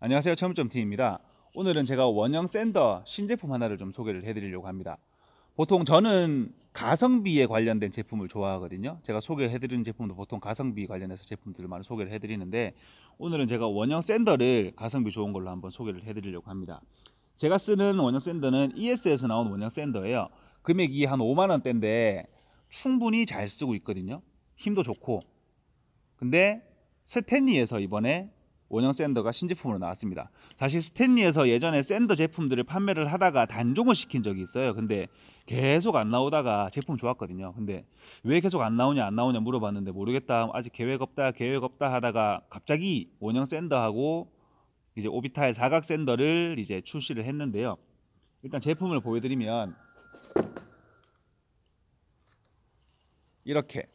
안녕하세요 처음점T입니다 오늘은 제가 원형 샌더 신제품 하나를 좀 소개를 해드리려고 합니다 보통 저는 가성비에 관련된 제품을 좋아하거든요 제가 소개해드리는 제품도 보통 가성비 관련해서 제품들을 많이 소개를 해드리는데 오늘은 제가 원형 샌더를 가성비 좋은 걸로 한번 소개를 해드리려고 합니다 제가 쓰는 원형 샌더는 ES에서 나온 원형 샌더예요 금액이 한 5만원대인데 충분히 잘 쓰고 있거든요 힘도 좋고 근데 스탠리에서 이번에 원형 샌더가 신제품으로 나왔습니다. 사실 스탠리에서 예전에 샌더 제품들을 판매를 하다가 단종을 시킨 적이 있어요. 근데 계속 안 나오다가 제품 좋았거든요. 근데 왜 계속 안 나오냐 안 나오냐 물어봤는데 모르겠다. 아직 계획 없다 계획 없다 하다가 갑자기 원형 샌더하고 이제 오비타의 사각 샌더를 이제 출시를 했는데요. 일단 제품을 보여드리면 이렇게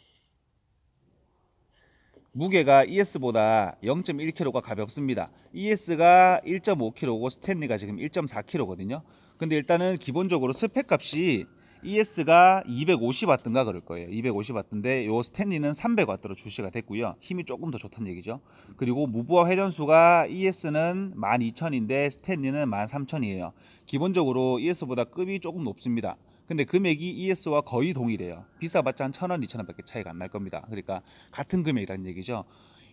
무게가 ES보다 0.1kg가 가볍습니다. ES가 1.5kg고 스탠리가 지금 1.4kg거든요. 근데 일단은 기본적으로 스펙 값이 ES가 250W인가 그럴 거예요. 250W인데 요 스탠리는 300W로 출시가 됐고요. 힘이 조금 더 좋다는 얘기죠. 그리고 무브와 회전수가 ES는 12,000인데 스탠리는 13,000이에요. 기본적으로 ES보다 급이 조금 높습니다. 근데 금액이 ES와 거의 동일해요. 비싸봤자 한 천원, 이천원 밖에 차이가 안 날 겁니다. 그러니까 같은 금액이라는 얘기죠.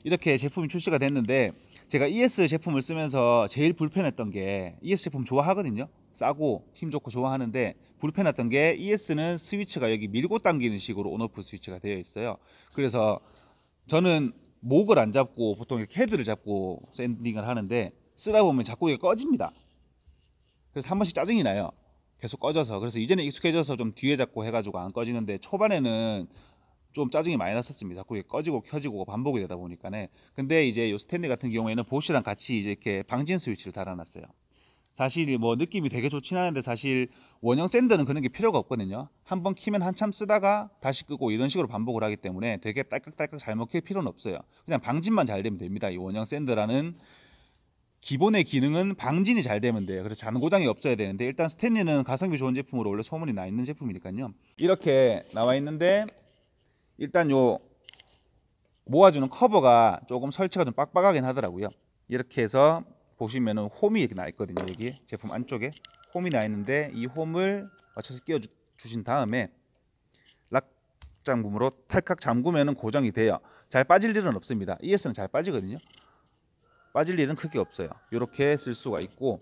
이렇게 제품이 출시가 됐는데 제가 ES 제품을 쓰면서 제일 불편했던 게 ES 제품 좋아하거든요. 싸고 힘 좋고 좋아하는데 불편했던 게 ES는 스위치가 여기 밀고 당기는 식으로 온오프 스위치가 되어 있어요. 그래서 저는 목을 안 잡고 보통 이렇게 헤드를 잡고 샌딩을 하는데 쓰다 보면 자꾸 이게 꺼집니다. 그래서 한 번씩 짜증이 나요. 계속 꺼져서 그래서 이제는 익숙해져서 좀 뒤에 잡고 해가지고 안 꺼지는데 초반에는 좀 짜증이 많이 났었습니다. 자꾸 꺼지고 켜지고 반복이 되다 보니까네. 근데 이제 요 스탠드 같은 경우에는 보시랑 같이 이제 이렇게 방진 스위치를 달아놨어요. 사실 뭐 느낌이 되게 좋진 않은데 사실 원형 샌드는 그런 게 필요가 없거든요. 한번 키면 한참 쓰다가 다시 끄고 이런 식으로 반복을 하기 때문에 되게 딸깍딸깍 잘 먹힐 필요는 없어요. 그냥 방진만 잘 되면 됩니다. 이 원형 샌드라는 기본의 기능은 방진이 잘 되면 돼요. 그래서 잔고장이 없어야 되는데 일단 스탠리는 가성비 좋은 제품으로 원래 소문이 나 있는 제품이니까요. 이렇게 나와 있는데 일단 요 모아주는 커버가 조금 설치가 좀 빡빡하긴 하더라고요. 이렇게 해서 보시면은 홈이 이렇게 나 있거든요. 여기 제품 안쪽에 홈이 나 있는데 이 홈을 맞춰서 끼워 주신 다음에 락 잠금으로 탈칵 잠그면은 고정이 돼요. 잘 빠질 일은 없습니다. ES는 잘 빠지거든요. 빠질 일은 크게 없어요. 이렇게 쓸 수가 있고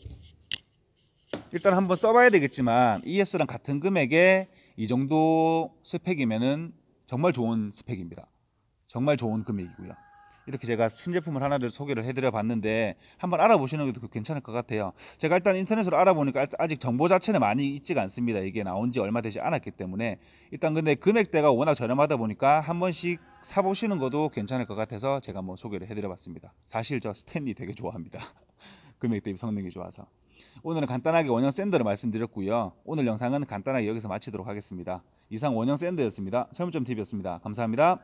일단 한번 써봐야 되겠지만 ES랑 같은 금액에 이 정도 스펙이면은 정말 좋은 스펙입니다. 정말 좋은 금액이고요. 이렇게 제가 신제품을 하나를 소개를 해드려 봤는데 한번 알아보시는 것도 그 괜찮을 것 같아요. 제가 일단 인터넷으로 알아보니까 아, 아직 정보 자체는 많이 있지가 않습니다. 이게 나온 지 얼마 되지 않았기 때문에 일단 근데 금액대가 워낙 저렴하다 보니까 한 번씩 사보시는 것도 괜찮을 것 같아서 제가 한번 소개를 해드려봤습니다. 사실 저 스탠리 되게 좋아합니다. 금액 대비 성능이 좋아서. 오늘은 간단하게 원형 샌드를 말씀드렸고요. 오늘 영상은 간단하게 여기서 마치도록 하겠습니다. 이상 원형 샌드였습니다. 설문점 TV였습니다. 감사합니다.